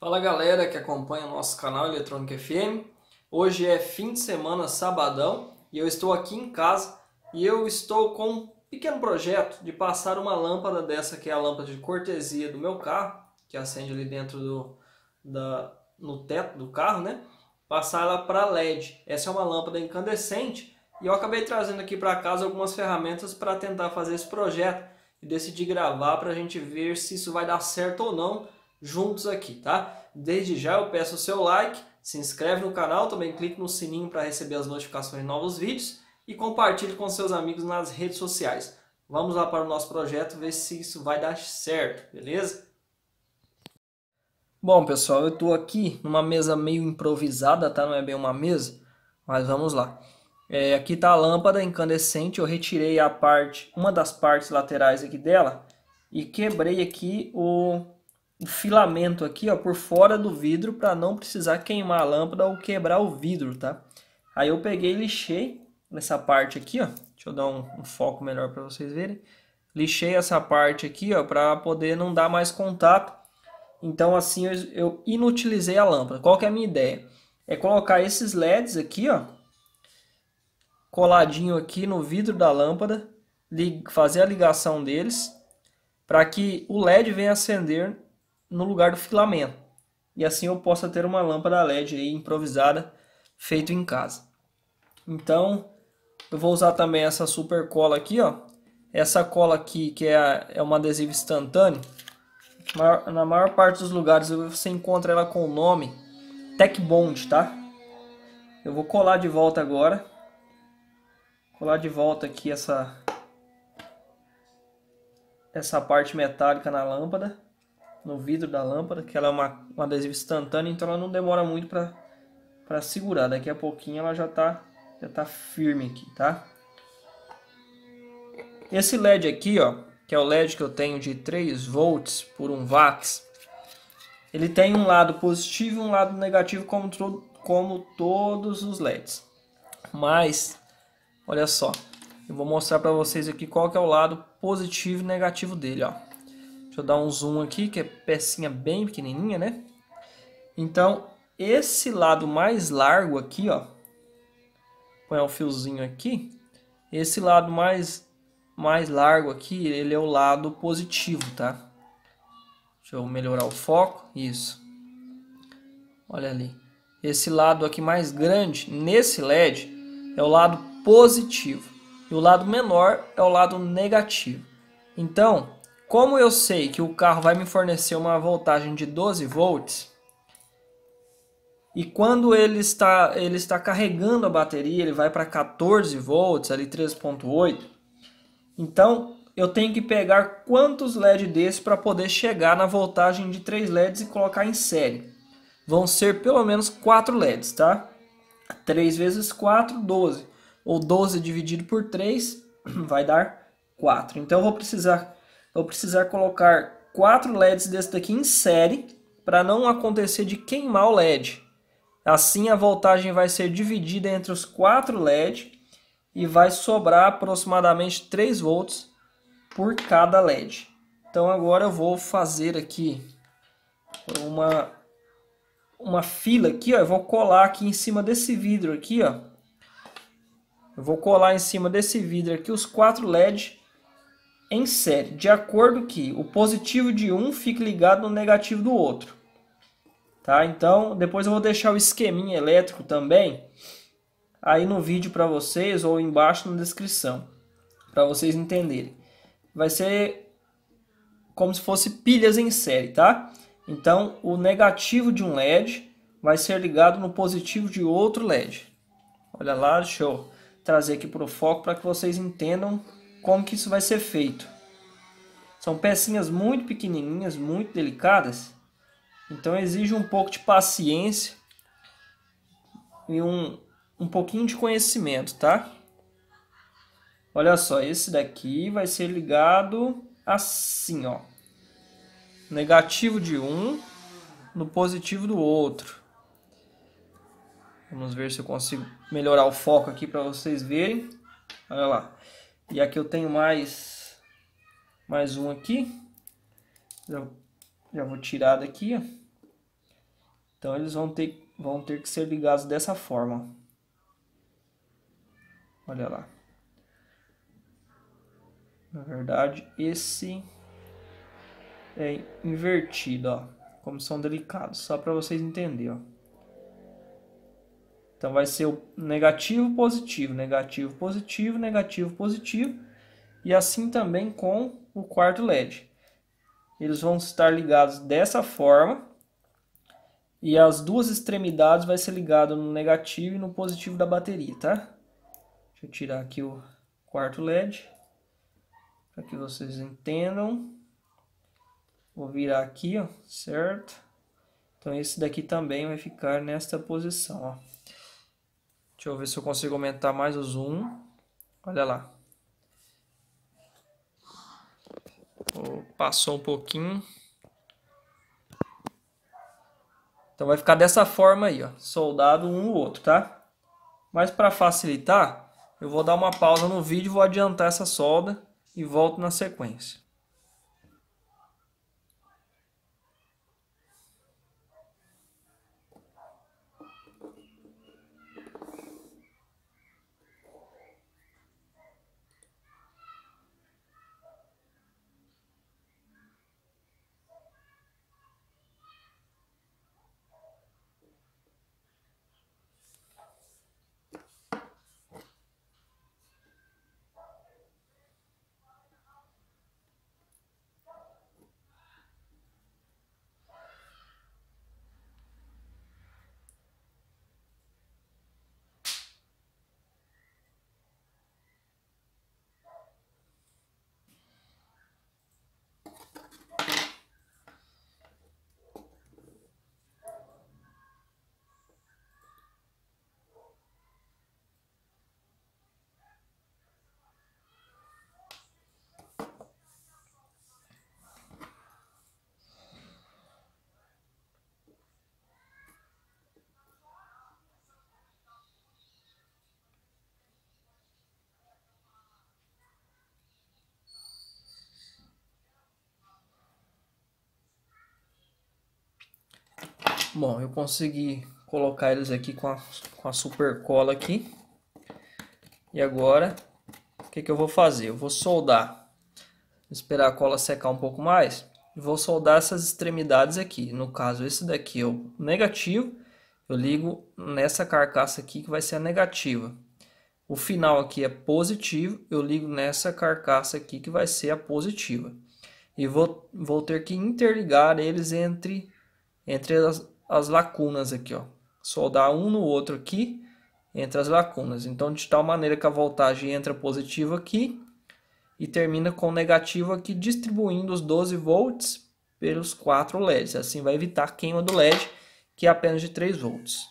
Fala galera que acompanha o nosso canal Eletrônica FM. Hoje é fim de semana, sabadão, e eu estou aqui em casa e eu estou com um pequeno projeto de passar uma lâmpada dessa que é a lâmpada de cortesia do meu carro, que acende ali dentro do da, no teto do carro, né? Passar ela para LED. Essa é uma lâmpada incandescente e eu acabei trazendo aqui para casa algumas ferramentas para tentar fazer esse projeto e decidi gravar para a gente ver se isso vai dar certo ou não juntos aqui, tá? Desde já eu peço o seu like, se inscreve no canal, também clique no sininho para receber as notificações de novos vídeos e compartilhe com seus amigos nas redes sociais. Vamos lá para o nosso projeto ver se isso vai dar certo, beleza? Bom, pessoal, eu estou aqui numa mesa meio improvisada, tá? Não é bem uma mesa, mas vamos lá. É, aqui está a lâmpada incandescente, eu retirei a parte, uma das partes laterais aqui dela e quebrei aqui o o filamento aqui ó, por fora do vidro para não precisar queimar a lâmpada ou quebrar o vidro, tá? Aí eu peguei e lixei nessa parte aqui, ó. Deixa eu dar um, um foco melhor para vocês verem. Lixei essa parte aqui, ó, para poder não dar mais contato. Então assim eu, eu inutilizei a lâmpada. Qual que é a minha ideia? É colocar esses LEDs aqui, ó, coladinho aqui no vidro da lâmpada, fazer a ligação deles, para que o LED venha acender no lugar do filamento. E assim eu possa ter uma lâmpada LED aí improvisada feito em casa. Então, eu vou usar também essa super cola aqui, ó. Essa cola aqui, que é, a, é um adesivo instantâneo. Na maior parte dos lugares você encontra ela com o nome Tech Bond, tá? Eu vou colar de volta agora. Colar de volta aqui essa, essa parte metálica na lâmpada no vidro da lâmpada, que ela é uma, um adesivo instantâneo, então ela não demora muito para segurar. Daqui a pouquinho ela já está já tá firme aqui, tá? Esse LED aqui, ó, que é o LED que eu tenho de 3 volts por 1 watts, ele tem um lado positivo e um lado negativo como, to como todos os LEDs. Mas, olha só, eu vou mostrar para vocês aqui qual que é o lado positivo e negativo dele, ó. Deixa eu dar um zoom aqui, que é pecinha bem pequenininha, né? Então, esse lado mais largo aqui, ó. Põe um fiozinho aqui. Esse lado mais, mais largo aqui, ele é o lado positivo, tá? Deixa eu melhorar o foco. Isso. Olha ali. Esse lado aqui mais grande, nesse LED, é o lado positivo. E o lado menor é o lado negativo. Então, como eu sei que o carro vai me fornecer uma voltagem de 12 volts, e quando ele está, ele está carregando a bateria, ele vai para 14 volts, ali 3.8, então eu tenho que pegar quantos LEDs desse para poder chegar na voltagem de 3 LEDs e colocar em série. Vão ser pelo menos 4 LEDs, tá? 3 vezes 4, 12. Ou 12 dividido por 3 vai dar 4. Então eu vou precisar eu precisar colocar quatro LEDs desse daqui em série para não acontecer de queimar o LED. Assim a voltagem vai ser dividida entre os quatro LEDs e vai sobrar aproximadamente 3 volts por cada LED. Então agora eu vou fazer aqui uma, uma fila aqui, ó. Eu vou colar aqui em cima desse vidro aqui, ó. Eu vou colar em cima desse vidro aqui os quatro LEDs em série, de acordo que o positivo de um fique ligado no negativo do outro. Tá? Então, depois eu vou deixar o esqueminha elétrico também aí no vídeo para vocês ou embaixo na descrição, para vocês entenderem. Vai ser como se fosse pilhas em série, tá? Então, o negativo de um LED vai ser ligado no positivo de outro LED. Olha lá, deixa eu trazer aqui para o foco para que vocês entendam como que isso vai ser feito. São pecinhas muito pequenininhas, muito delicadas, então exige um pouco de paciência e um, um pouquinho de conhecimento, tá? Olha só, esse daqui vai ser ligado assim, ó. Negativo de um no positivo do outro. Vamos ver se eu consigo melhorar o foco aqui para vocês verem. Olha lá. E aqui eu tenho mais, mais um aqui. Já, já vou tirar daqui, ó. Então eles vão ter, vão ter que ser ligados dessa forma. Olha lá. Na verdade, esse é invertido, ó. Como são delicados, só para vocês entenderem, ó. Então vai ser o negativo, positivo, negativo, positivo, negativo, positivo. E assim também com o quarto LED. Eles vão estar ligados dessa forma. E as duas extremidades vai ser ligado no negativo e no positivo da bateria, tá? Deixa eu tirar aqui o quarto LED. Para que vocês entendam. Vou virar aqui, ó, certo? Então esse daqui também vai ficar nesta posição, ó. Deixa eu ver se eu consigo aumentar mais o zoom. Olha lá. Oh, passou um pouquinho. Então vai ficar dessa forma aí, ó, soldado um o outro, tá? Mas para facilitar, eu vou dar uma pausa no vídeo, vou adiantar essa solda e volto na sequência. Bom, eu consegui colocar eles aqui com a, com a super cola aqui. E agora, o que, que eu vou fazer? Eu vou soldar, esperar a cola secar um pouco mais. vou soldar essas extremidades aqui. No caso, esse daqui é o negativo. Eu ligo nessa carcaça aqui que vai ser a negativa. O final aqui é positivo, eu ligo nessa carcaça aqui que vai ser a positiva. E vou, vou ter que interligar eles entre, entre as, as lacunas aqui, ó. Soldar um no outro aqui, entre as lacunas. Então, de tal maneira que a voltagem entra positiva aqui e termina com negativo aqui, distribuindo os 12 volts pelos quatro LEDs. Assim vai evitar a queima do LED, que é apenas de 3 volts.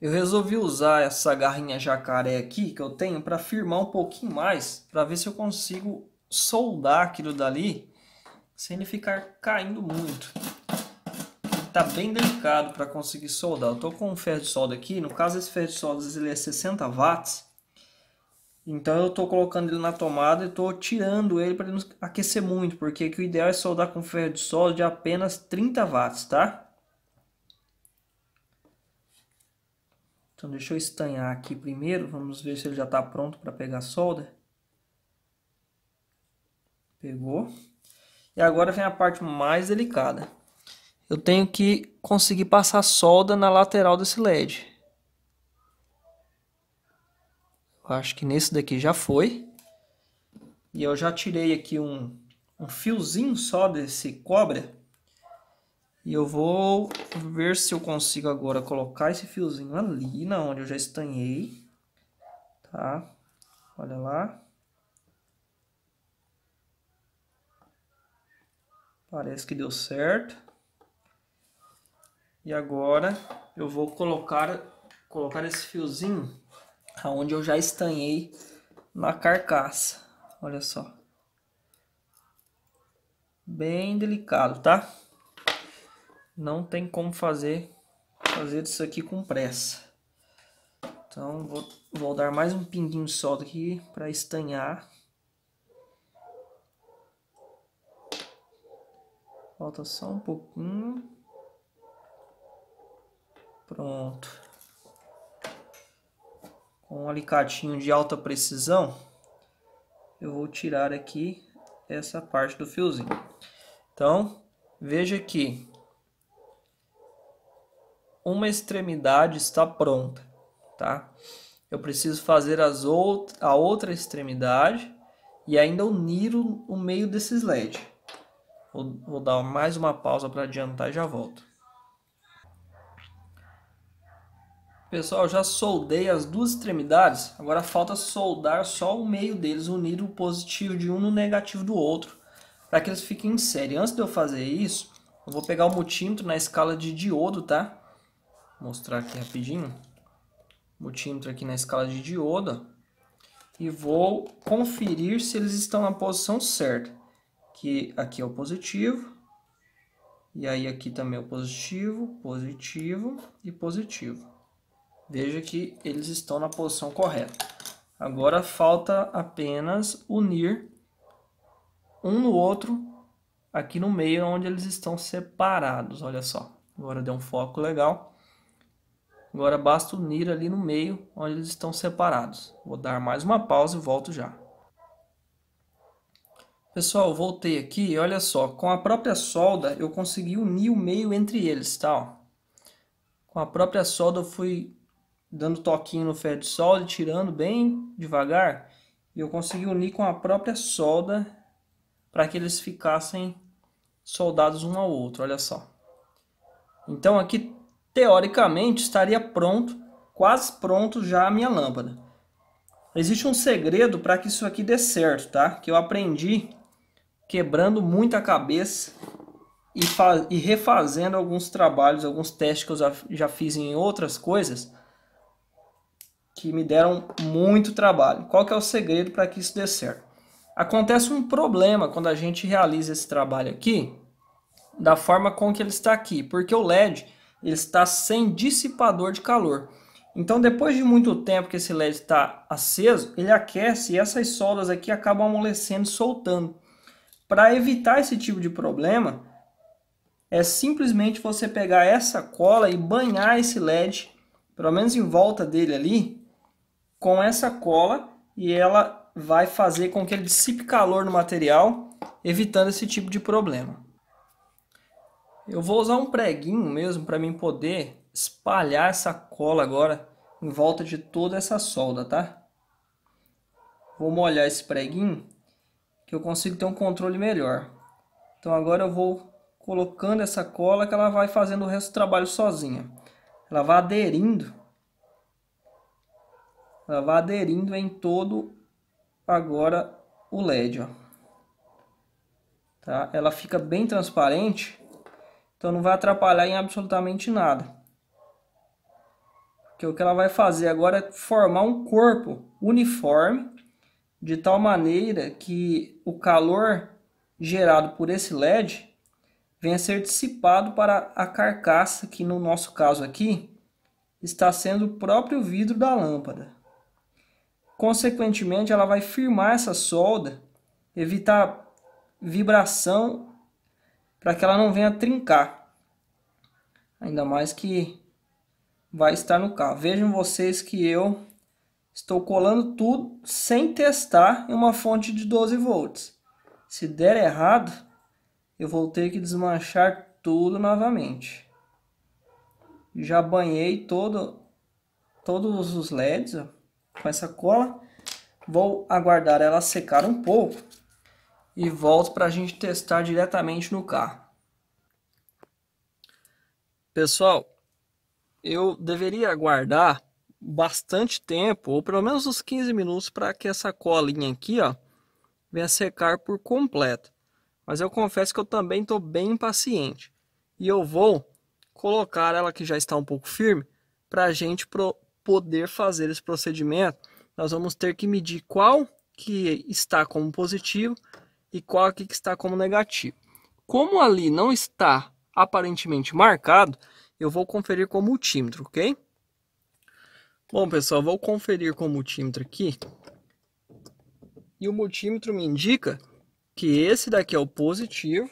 Eu resolvi usar essa garrinha jacaré aqui que eu tenho para firmar um pouquinho mais, para ver se eu consigo soldar aquilo dali sem ele ficar caindo muito tá bem delicado para conseguir soldar. Eu tô com um ferro de solda aqui, no caso esse ferro de solda ele é 60 watts. Então eu tô colocando ele na tomada e tô tirando ele para não aquecer muito, porque o ideal é soldar com ferro de solda de apenas 30 watts, tá? Então deixa eu estanhar aqui primeiro, vamos ver se ele já está pronto para pegar a solda. Pegou. E agora vem a parte mais delicada eu tenho que conseguir passar solda na lateral desse LED. Eu acho que nesse daqui já foi. E eu já tirei aqui um, um fiozinho só desse cobra. E eu vou ver se eu consigo agora colocar esse fiozinho ali, na onde eu já estanhei. Tá? Olha lá. Parece que deu certo. E agora eu vou colocar, colocar esse fiozinho aonde eu já estanhei na carcaça. Olha só. Bem delicado, tá? Não tem como fazer, fazer isso aqui com pressa. Então vou, vou dar mais um pinguinho só aqui para estanhar. Falta só um pouquinho. Pronto. Com um alicatinho de alta precisão, eu vou tirar aqui essa parte do fiozinho. Então, veja que uma extremidade está pronta, tá? Eu preciso fazer as out a outra extremidade e ainda unir o, o meio desses LED. Vou, vou dar mais uma pausa para adiantar e já volto. Pessoal, já soldei as duas extremidades, agora falta soldar só o meio deles, unir o positivo de um no negativo do outro, para que eles fiquem em série. Antes de eu fazer isso, eu vou pegar o multímetro na escala de diodo, tá? Vou mostrar aqui rapidinho. Multímetro aqui na escala de diodo. E vou conferir se eles estão na posição certa. Que aqui é o positivo. E aí aqui também é o positivo, positivo e positivo. Veja que eles estão na posição correta. Agora falta apenas unir um no outro aqui no meio onde eles estão separados, olha só. Agora deu um foco legal. Agora basta unir ali no meio onde eles estão separados. Vou dar mais uma pausa e volto já. Pessoal, voltei aqui e olha só, com a própria solda eu consegui unir o meio entre eles, tá? Ó. Com a própria solda eu fui dando toquinho no ferro de solda, tirando bem devagar, e eu consegui unir com a própria solda para que eles ficassem soldados um ao outro, olha só. Então aqui teoricamente estaria pronto, quase pronto já a minha lâmpada. Existe um segredo para que isso aqui dê certo, tá? Que eu aprendi quebrando muita cabeça e, e refazendo alguns trabalhos, alguns testes que eu já fiz em outras coisas que me deram muito trabalho. Qual que é o segredo para que isso dê certo? Acontece um problema quando a gente realiza esse trabalho aqui, da forma com que ele está aqui, porque o LED ele está sem dissipador de calor. Então, depois de muito tempo que esse LED está aceso, ele aquece e essas soldas aqui acabam amolecendo e soltando. Para evitar esse tipo de problema, é simplesmente você pegar essa cola e banhar esse LED, pelo menos em volta dele ali, com essa cola e ela vai fazer com que ele dissipe calor no material, evitando esse tipo de problema. Eu vou usar um preguinho mesmo para mim poder espalhar essa cola agora em volta de toda essa solda, tá? Vou molhar esse preguinho que eu consigo ter um controle melhor. Então agora eu vou colocando essa cola que ela vai fazendo o resto do trabalho sozinha. Ela vai aderindo ela vai aderindo em todo agora o LED, ó. Tá? Ela fica bem transparente, então não vai atrapalhar em absolutamente nada. Porque o que ela vai fazer agora é formar um corpo uniforme, de tal maneira que o calor gerado por esse LED venha ser dissipado para a carcaça, que no nosso caso aqui, está sendo o próprio vidro da lâmpada. Consequentemente, ela vai firmar essa solda, evitar vibração para que ela não venha trincar. Ainda mais que vai estar no carro. Vejam vocês que eu estou colando tudo sem testar em uma fonte de 12 volts. Se der errado, eu vou ter que desmanchar tudo novamente. Já banhei todo, todos os LEDs, ó com essa cola. Vou aguardar ela secar um pouco e volto para a gente testar diretamente no carro. Pessoal, eu deveria aguardar bastante tempo, ou pelo menos uns 15 minutos, para que essa colinha aqui ó, venha secar por completo. Mas eu confesso que eu também estou bem impaciente. E eu vou colocar ela que já está um pouco firme para a gente pro poder fazer esse procedimento, nós vamos ter que medir qual que está como positivo e qual que está como negativo. Como ali não está aparentemente marcado, eu vou conferir com o multímetro, ok? Bom, pessoal, vou conferir com o multímetro aqui. E o multímetro me indica que esse daqui é o positivo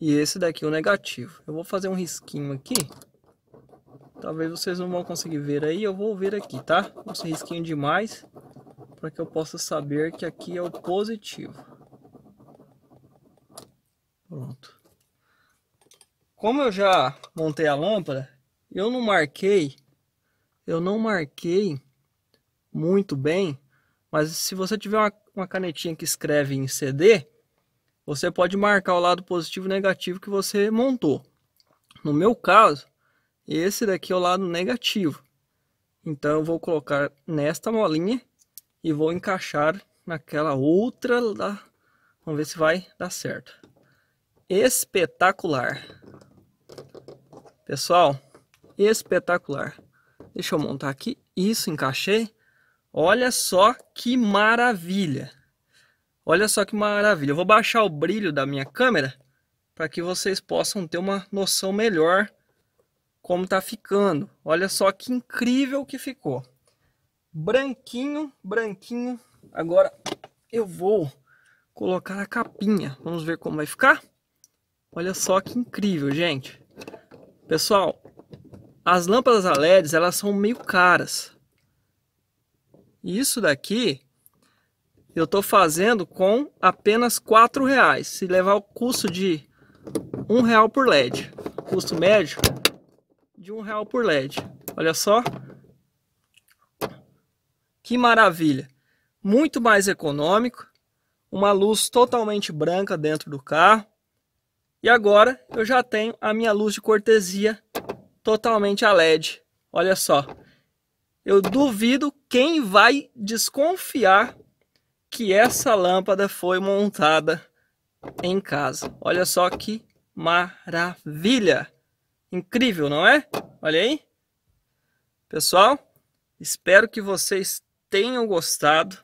e esse daqui é o negativo. Eu vou fazer um risquinho aqui Talvez vocês não vão conseguir ver aí, eu vou ver aqui, tá? Esse risquinho demais, para que eu possa saber que aqui é o positivo. Pronto. Como eu já montei a lâmpada, eu não marquei, eu não marquei muito bem, mas se você tiver uma, uma canetinha que escreve em CD, você pode marcar o lado positivo e negativo que você montou. No meu caso, esse daqui é o lado negativo. Então eu vou colocar nesta molinha e vou encaixar naquela outra da... Vamos ver se vai dar certo. Espetacular. Pessoal, espetacular. Deixa eu montar aqui. Isso, encaixei. Olha só que maravilha. Olha só que maravilha. Eu vou baixar o brilho da minha câmera para que vocês possam ter uma noção melhor como está ficando. Olha só que incrível que ficou. Branquinho, branquinho. Agora eu vou colocar a capinha. Vamos ver como vai ficar? Olha só que incrível, gente. Pessoal, as lâmpadas a LEDs, elas são meio caras. Isso daqui eu estou fazendo com apenas R$ reais. Se levar o custo de um real por LED, custo médio de um real por LED. Olha só. Que maravilha. Muito mais econômico. Uma luz totalmente branca dentro do carro. E agora eu já tenho a minha luz de cortesia totalmente a LED. Olha só. Eu duvido quem vai desconfiar que essa lâmpada foi montada em casa. Olha só que maravilha! Incrível, não é? Olha aí. Pessoal, espero que vocês tenham gostado.